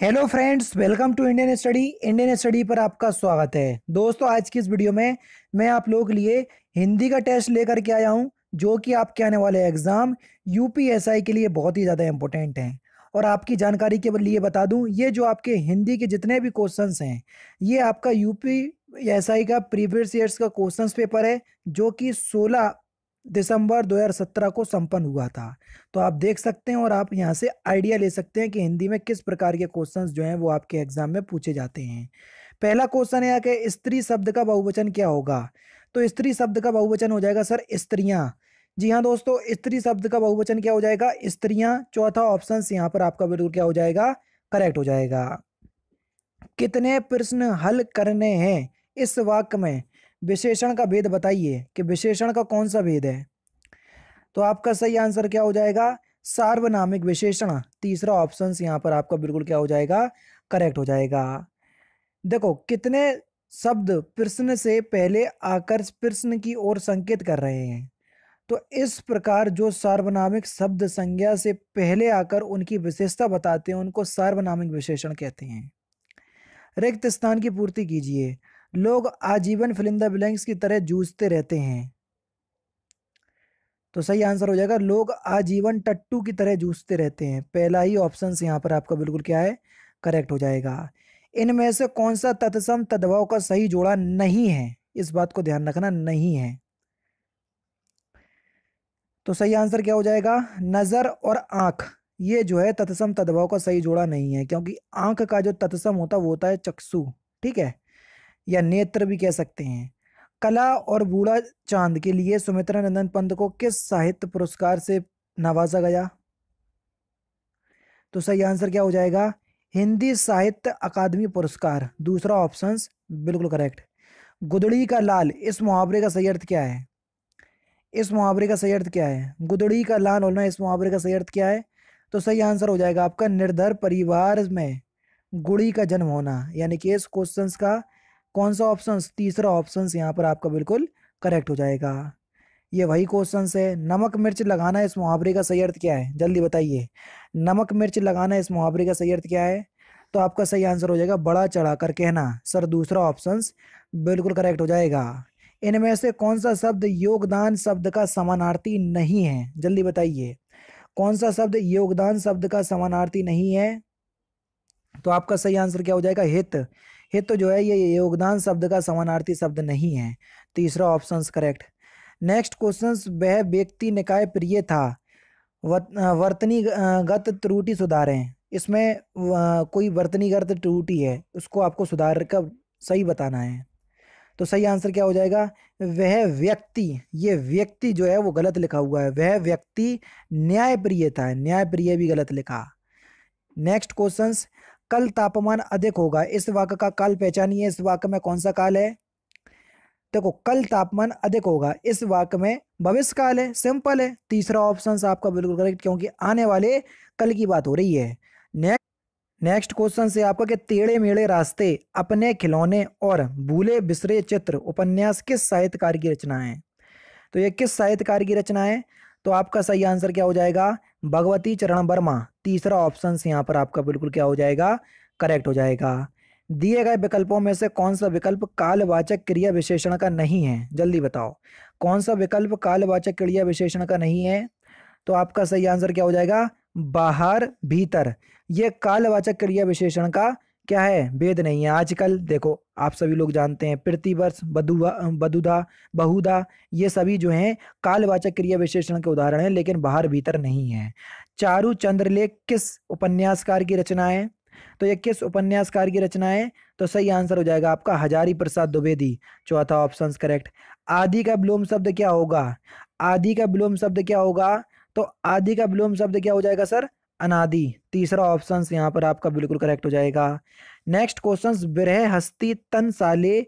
hello friends welcome to Indian study Indian study पर आपका स्वागत है दोस्तों आज की इस वीडियो में मैं आप लोगों के लिए हिंदी का टेस्ट लेकर के आया हूं जो कि आपके आने वाले एग्ज़ाम यूपीएसआई के लिए बहुत ही ज़्यादा इम्पोर्टेंट हैं और आपकी जानकारी के लिए बता दूं ये जो आपके हिंदी के जितने भी क्वेश्चन हैं ये आपका यू का प्रीवियस ईयर्स का क्वेश्चन पेपर है जो कि सोलह दिसंबर 2017 को संपन्न हुआ था तो आप देख सकते हैं और आप यहाँ से आइडिया ले सकते हैं कि हिंदी में किस प्रकार के क्वेश्चंस जो हैं वो आपके एग्ज़ाम में पूछे जाते हैं पहला क्वेश्चन है कि स्त्री शब्द का बहुवचन क्या होगा तो स्त्री शब्द का बहुवचन हो जाएगा सर स्त्रियाँ जी हाँ दोस्तों स्त्री शब्द का बहुवचन क्या हो जाएगा स्त्रियाँ चौथा ऑप्शन यहाँ पर आपका बिल्कुल क्या हो जाएगा करेक्ट हो जाएगा कितने प्रश्न हल करने हैं इस वाक्य में विशेषण का भेद बताइए कि विशेषण का कौन सा भेद है तो आपका सही आंसर क्या हो जाएगा सार्वनामिक विशेषण तीसरा ऑप्शन यहाँ पर आपका बिल्कुल क्या हो जाएगा करेक्ट हो जाएगा देखो कितने शब्द प्रश्न से पहले आकर प्रश्न की ओर संकेत कर रहे हैं तो इस प्रकार जो सार्वनामिक शब्द संज्ञा से पहले आकर उनकी विशेषता बताते हैं उनको सार्वनामिक विशेषण कहते हैं रिक्त स्थान की पूर्ति कीजिए लोग आजीवन फिलिंदा ब्लैंक्स की तरह जूझते रहते हैं तो सही आंसर हो जाएगा लोग आजीवन टट्टू की तरह जूझते रहते हैं पहला ही ऑप्शन यहाँ पर आपका बिल्कुल क्या है करेक्ट हो जाएगा इनमें से कौन सा तत्सम तदभाव का सही जोड़ा नहीं है इस बात को ध्यान रखना नहीं है तो सही आंसर क्या हो जाएगा नज़र और आंख ये जो है तत्सम तदभाव का सही जोड़ा नहीं है क्योंकि आंख का जो तत्सम होता है वो होता है चक्षु ठीक है या नेत्र भी कह सकते हैं कला और बूढ़ा चांद के लिए सुमित्रा नंदन पंत को किस साहित्य पुरस्कार से नवाजा गया तो सही आंसर क्या हो जाएगा हिंदी साहित्य अकादमी पुरस्कार दूसरा ऑप्शन बिल्कुल करेक्ट गुदड़ी का लाल इस मुहावरे का सही अर्थ क्या है इस मुहावरे का सही अर्थ क्या है गुदड़ी का लाल होना इस मुहावरे का सही अर्थ क्या है तो सही आंसर हो जाएगा आपका निर्धर परिवार में गुड़ी का जन्म होना यानी कि इस क्वेश्चन का कौन सा ऑप्शन तीसरा ऑप्शन यहाँ पर आपका बिल्कुल करेक्ट हो जाएगा ये वही क्वेश्चन है नमक मिर्च लगाना इस मुहावरे का सही अर्थ क्या है जल्दी बताइए नमक मिर्च लगाना इस मुहावरे का सही अर्थ क्या है तो आपका सही आंसर हो जाएगा बड़ा चढ़ा कर कहना सर दूसरा ऑप्शन बिल्कुल करेक्ट हो जाएगा इनमें से कौन सा शब्द योगदान शब्द का समानार्थी नहीं है जल्दी बताइए कौन सा शब्द योगदान शब्द का समानार्थी नहीं है तो आपका सही आंसर क्या हो जाएगा हित हित तो जो है ये योगदान शब्द का समानार्थी शब्द नहीं है तीसरा ऑप्शन करेक्ट नेक्स्ट क्वेश्चन वह व्यक्ति निकाय प्रिय था वर्तनीगत त्रुटि सुधारें इसमें कोई वर्तनीगत त्रुटि है उसको आपको सुधार कर सही बताना है तो सही आंसर क्या हो जाएगा वह व्यक्ति ये व्यक्ति जो है वो गलत लिखा हुआ है वह व्यक्ति न्यायप्रिय था न्यायप्रिय भी गलत लिखा नेक्स्ट क्वेश्चंस कल तापमान अधिक होगा इस वाक्य का काल पहचानिए इस वाक्य में कौन सा काल है देखो कल तापमान अधिक होगा इस वाक्य में भविष्य काल है सिंपल है तीसरा ऑप्शन आपका बिल्कुल करेक्ट क्योंकि आने वाले कल की बात हो रही है नेक्स्ट नेक्स्ट क्वेश्चन से आपका कि टेढ़े मेढ़े रास्ते अपने खिलौने और भूले बिसरे चित्र उपन्यास किस साहित्यकार की रचना है तो ये किस साहित्यकार की रचना है तो आपका सही आंसर क्या हो जाएगा भगवती चरण वर्मा तीसरा ऑप्शन यहाँ पर आपका बिल्कुल क्या हो जाएगा करेक्ट हो जाएगा दिए गए विकल्पों में से कौन सा विकल्प कालवाचक क्रिया विशेषण का नहीं है जल्दी बताओ कौन सा विकल्प कालवाचक क्रिया विशेषण का नहीं है तो आपका सही आंसर क्या हो जाएगा बाहर भीतर यह कालवाचक क्रिया विशेषण का क्या है भेद नहीं है आजकल देखो आप सभी लोग जानते हैं प्रतिवर्ष बधुवा बधुदा बहुदा ये सभी जो हैं कालवाचक क्रिया विशेषण के उदाहरण हैं लेकिन बाहर भीतर नहीं है चारू चंद्रलेख किस उपन्यासकार की रचना है तो ये किस उपन्यासकार की रचना है तो सही आंसर हो जाएगा आपका हजारी प्रसाद द्विवेदी चौथा ऑप्शन करेक्ट आदि का विलोम शब्द क्या होगा आदि का विलोम शब्द क्या होगा तो आदि का विलोम शब्द क्या हो जाएगा सर अनादि तीसरा ऑप्शन यहाँ पर आपका बिल्कुल करेक्ट हो जाएगा नेक्स्ट क्वेश्चन बिरह हस्ती तन साले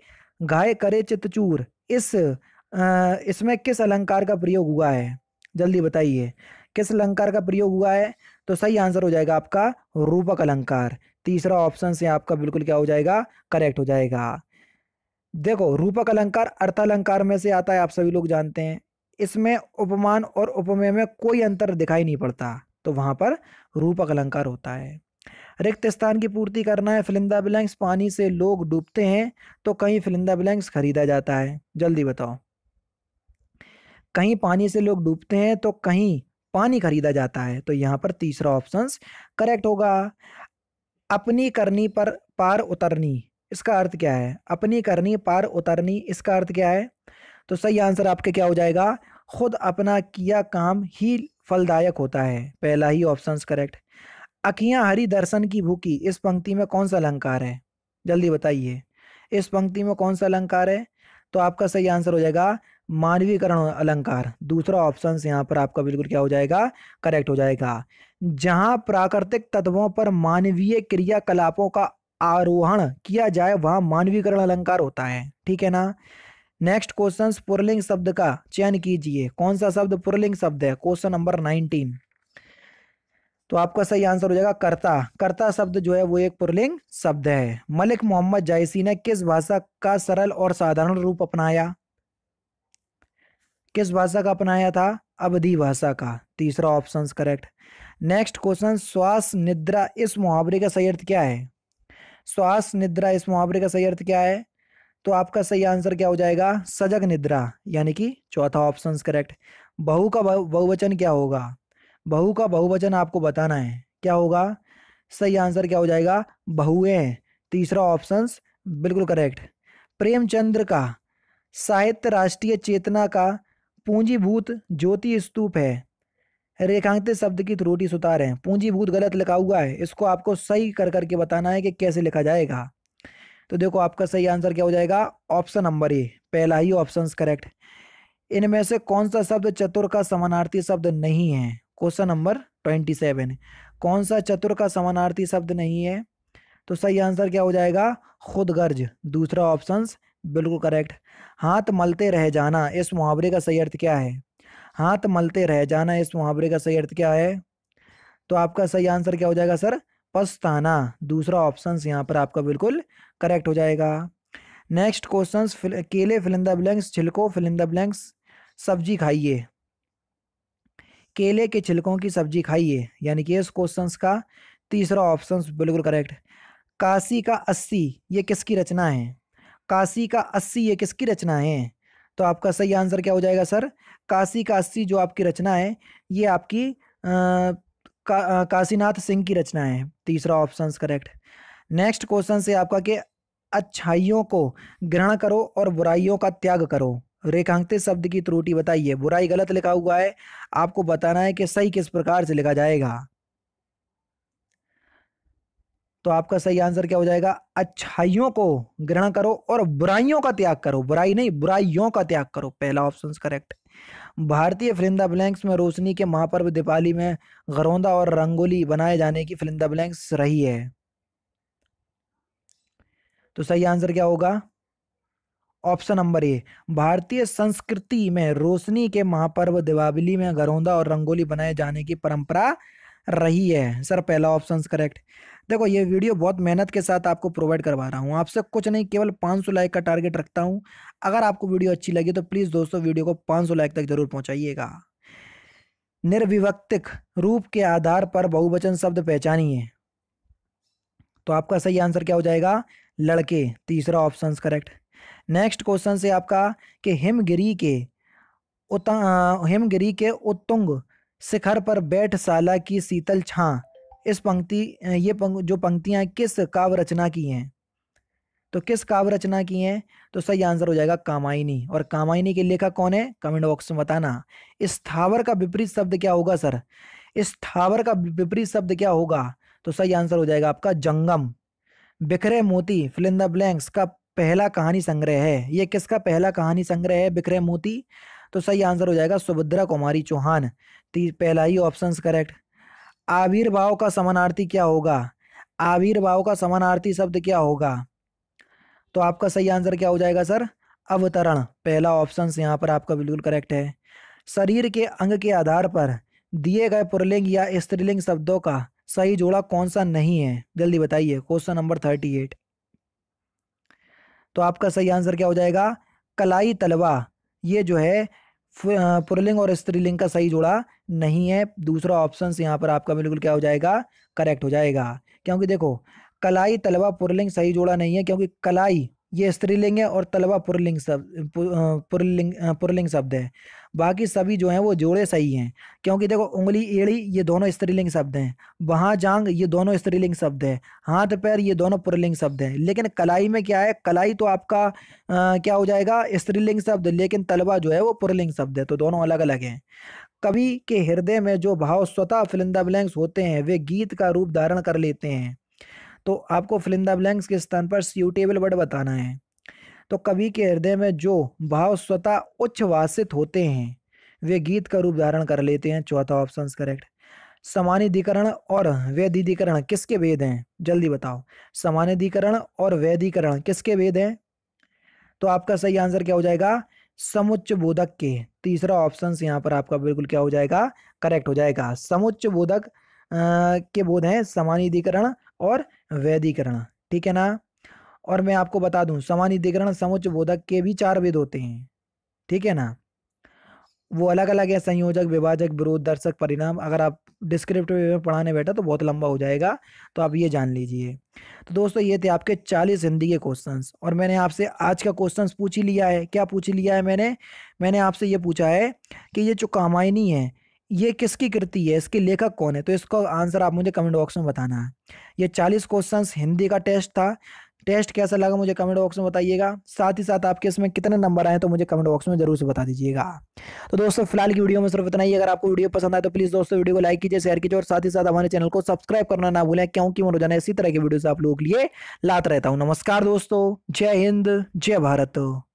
गाय करे चितचूर इस इसमें किस अलंकार का प्रयोग हुआ है जल्दी बताइए किस अलंकार का प्रयोग हुआ है तो सही आंसर हो जाएगा आपका रूपक अलंकार तीसरा ऑप्शन से आपका बिल्कुल क्या हो जाएगा करेक्ट हो जाएगा देखो रूपक अलंकार अर्थालंकार में से आता है आप सभी लोग जानते हैं इसमें उपमान और उपमेय में कोई अंतर दिखाई नहीं पड़ता तो वहाँ पर रूपक अलंकार होता है रिक्त स्थान की पूर्ति करना है फिलिंदा ब्लैंक्स पानी से लोग डूबते हैं तो कहीं फिलिंदा ब्लैंक्स खरीदा जाता है जल्दी बताओ कहीं पानी से लोग डूबते हैं तो कहीं पानी खरीदा जाता है तो यहाँ पर तीसरा ऑप्शन करेक्ट होगा अपनी करनी पर पार उतरनी इसका अर्थ क्या है अपनी करनी पार उतरनी इसका अर्थ क्या है तो सही आंसर आपके क्या हो जाएगा खुद अपना किया काम ही फलदायक होता है पहला ही ऑप्शन करेक्ट अखियां हरी दर्शन की भूखी इस पंक्ति में कौन सा अलंकार है जल्दी बताइए इस पंक्ति में कौन सा अलंकार है तो आपका सही आंसर हो जाएगा मानवीकरण अलंकार दूसरा ऑप्शन यहाँ पर आपका बिल्कुल क्या हो जाएगा करेक्ट हो जाएगा जहाँ प्राकृतिक तत्वों पर मानवीय क्रियाकलापों का आरोहण किया जाए वहाँ मानवीकरण अलंकार होता है ठीक है ना नेक्स्ट क्वेश्चन पुरलिंग शब्द का चयन कीजिए कौन सा शब्द पुरलिंग शब्द है क्वेश्चन नंबर नाइनटीन तो आपका सही आंसर हो जाएगा कर्ता कर्ता शब्द जो है वो एक पुरलिंग शब्द है मलिक मोहम्मद जायसी ने किस भाषा का सरल और साधारण रूप अपनाया किस भाषा का अपनाया था अवधि भाषा का तीसरा ऑप्शन करेक्ट नेक्स्ट क्वेश्चन श्वास निद्रा इस मुहावरे का सही अर्थ क्या है श्वास निद्रा इस मुहावरे का सही अर्थ क्या है तो आपका सही आंसर क्या हो जाएगा सजग निद्रा यानी कि चौथा ऑप्शन करेक्ट बहु का बहुवचन क्या होगा बहु का बहुवचन आपको बताना है क्या होगा सही आंसर क्या हो जाएगा बहुए तीसरा ऑप्शन बिल्कुल करेक्ट प्रेमचंद्र का साहित्य राष्ट्रीय चेतना का पूंजीभूत ज्योति स्तूप है रेखांकित शब्द की त्रुटि सुतार है पूंजीभूत गलत लिखा हुआ है इसको आपको सही कर करके बताना है कि कैसे लिखा जाएगा तो देखो आपका सही आंसर क्या हो जाएगा ऑप्शन नंबर ए पहला ही ऑप्शन करेक्ट इनमें से कौन सा शब्द चतुर का समानार्थी शब्द नहीं है क्वेश्चन नंबर ट्वेंटी सेवन कौन सा चतुर का समानार्थी शब्द नहीं है तो सही आंसर क्या हो जाएगा खुद गर्ज दूसरा ऑप्शन बिल्कुल करेक्ट हाथ मलते रह जाना इस मुहावरे का सही अर्थ क्या है हाथ मलते रह जाना इस मुहावरे का सही अर्थ क्या है तो आपका सही आंसर क्या हो जाएगा सर पछताना दूसरा ऑप्शन यहाँ पर आपका बिल्कुल करेक्ट हो जाएगा नेक्स्ट क्वेश्चन फिल, केले फिलिंदा ब्लैंक्स छिलको फिलिंदा ब्लैंक्स सब्जी खाइए केले के छिलकों की सब्जी खाइए यानी कि इस क्वेश्चन का तीसरा ऑप्शन बिल्कुल करेक्ट काशी का अस्सी ये किसकी रचना है काशी का अस्सी ये किसकी रचना है तो आपका सही आंसर क्या हो जाएगा सर काशी का अस्सी जो आपकी रचना है ये आपकी का, काशीनाथ सिंह की रचना है तीसरा ऑप्शन करेक्ट नेक्स्ट क्वेश्चन से आपका के अच्छाइयों को ग्रहण करो और बुराइयों का त्याग करो रेखांकित शब्द की त्रुटि बताइए बुराई गलत लिखा हुआ है आपको बताना है कि सही किस प्रकार से लिखा जाएगा तो आपका सही आंसर क्या हो जाएगा अच्छाइयों को ग्रहण करो और बुराइयों का त्याग करो बुराई नहीं बुराइयों का त्याग करो पहला ऑप्शन करेक्ट भारतीय फिलिंदा ब्लैंक्स में रोशनी के महापर्व दीपावली में गरौंदा और रंगोली बनाए जाने की फिलिंदा ब्लैंक्स रही है तो सही आंसर क्या होगा ऑप्शन नंबर ए भारतीय संस्कृति में रोशनी के महापर्व दीपावली में घरौंदा और रंगोली बनाए जाने की परंपरा रही है सर पहला ऑप्शन करेक्ट देखो ये वीडियो बहुत मेहनत के साथ आपको प्रोवाइड करवा रहा हूँ आपसे कुछ नहीं केवल 500 लाइक का टारगेट रखता हूँ अगर आपको वीडियो अच्छी लगी तो प्लीज़ दोस्तों वीडियो को 500 लाइक तक जरूर पहुँचाइएगा निर्विवक्तिक रूप के आधार पर बहुवचन शब्द पहचानिए तो आपका सही आंसर क्या हो जाएगा लड़के तीसरा ऑप्शन करेक्ट नेक्स्ट क्वेश्चन से आपका कि हिमगिरी के उत हिमगिरी के उत्तुंग शिखर पर बैठ साला की शीतल छा इस पंक्ति ये पंक, जो पंक्तियां किस काव्य रचना की हैं तो किस काव्य रचना की हैं तो सही आंसर हो जाएगा कामायनी और कामायनी के लेखक कौन है कमेंट बॉक्स में बताना स्थावर का विपरीत शब्द क्या होगा सर स्थावर का विपरीत शब्द क्या होगा तो सही आंसर हो जाएगा आपका जंगम बिखरे मोती फिलिंदा ब्लैंक्स का पहला कहानी संग्रह है ये किसका पहला कहानी संग्रह है बिखरे मोती तो सही आंसर हो जाएगा सुभद्रा कुमारी चौहान पहला ही ऑप्शन करेक्ट आविर्भाव का समानार्थी क्या होगा आविर्भाव का समानार्थी शब्द क्या होगा तो आपका सही आंसर क्या हो जाएगा सर अवतरण पहला ऑप्शन यहाँ पर आपका बिल्कुल करेक्ट है शरीर के अंग के आधार पर दिए गए पुरलिंग या स्त्रीलिंग शब्दों का सही जोड़ा कौन सा नहीं है जल्दी बताइए क्वेश्चन नंबर थर्टी एट तो आपका सही आंसर क्या हो जाएगा कलाई तलवा ये जो है पुरलिंग और स्त्रीलिंग का सही जोड़ा नहीं है दूसरा ऑप्शन यहाँ पर आपका बिल्कुल क्या हो जाएगा करेक्ट हो जाएगा क्योंकि देखो कलाई तलवा पुरलिंग सही जोड़ा नहीं है क्योंकि कलाई ये स्त्रीलिंग है और तलवा पुरलिंग शब्द पुरलिंग पुरलिंग शब्द है बाकी सभी जो हैं वो जोड़े सही हैं क्योंकि देखो उंगली एड़ी ये दोनों स्त्रीलिंग शब्द हैं वहाँ जांग ये दोनों स्त्रीलिंग शब्द हैं हाथ पैर ये दोनों पुरलिंग शब्द हैं लेकिन कलाई में क्या है कलाई तो आपका आ, क्या हो जाएगा स्त्रीलिंग शब्द लेकिन तलवा जो है वो पुरलिंग शब्द है तो दोनों अलग अलग हैं कवि के हृदय में जो भाव स्वतः फिलिंदा ब्लैंक्स होते हैं वे गीत का रूप धारण कर लेते हैं तो आपको फिलिंदा ब्लैंक्स के स्थान पर सूटेबल वर्ड बताना है तो कवि के हृदय में जो भाव स्वतः उच्च वासित होते हैं वे गीत का रूप धारण कर लेते हैं चौथा ऑप्शन करेक्ट समानिधिकरण और वैधिधिकरण किसके वेद हैं जल्दी बताओ समानिधिकरण और वैधिकरण किसके वेद हैं तो आपका सही आंसर क्या हो जाएगा समुच्च बोधक के तीसरा ऑप्शन यहाँ पर आपका बिल्कुल क्या हो जाएगा करेक्ट हो जाएगा समुच्च बोधक के बोध हैं समानिधिकरण और वैधिकरण ठीक है ना और मैं आपको बता दूं समानिधिकरण समुच्च बोधक के भी चार वेद होते हैं ठीक है ना वो अलग अलग है संयोजक विभाजक विरोध दर्शक परिणाम अगर आप डिस्क्रिप्टिव में पढ़ाने बैठा तो बहुत लंबा हो जाएगा तो आप ये जान लीजिए तो दोस्तों ये थे आपके चालीस हिंदी के क्वेश्चंस और मैंने आपसे आज का क्वेश्चंस पूछ ही लिया है क्या पूछ लिया है मैंने मैंने आपसे ये पूछा है कि ये जो कामायनी है ये किसकी कृति है इसके लेखक कौन है तो इसका आंसर आप मुझे कमेंट बॉक्स में बताना है ये चालीस क्वेश्चन हिंदी का टेस्ट था टेस्ट कैसा लगा मुझे कमेंट बॉक्स में बताइएगा साथ ही साथ आपके इसमें कितने नंबर आए तो मुझे कमेंट बॉक्स में जरूर से बता दीजिएगा तो दोस्तों फिलहाल की वीडियो में सिर्फ इतना ही अगर आपको वीडियो पसंद आए तो प्लीज़ दोस्तों वीडियो को लाइक कीजिए शेयर कीजिए और साथ ही साथ हमारे चैनल को सब्सक्राइब करना ना भूलें क्योंकि मैं रोजाना इसी तरह की वीडियो आप लोगों के लिए लाते रहता हूँ नमस्कार दोस्तों जय हिंद जय भारत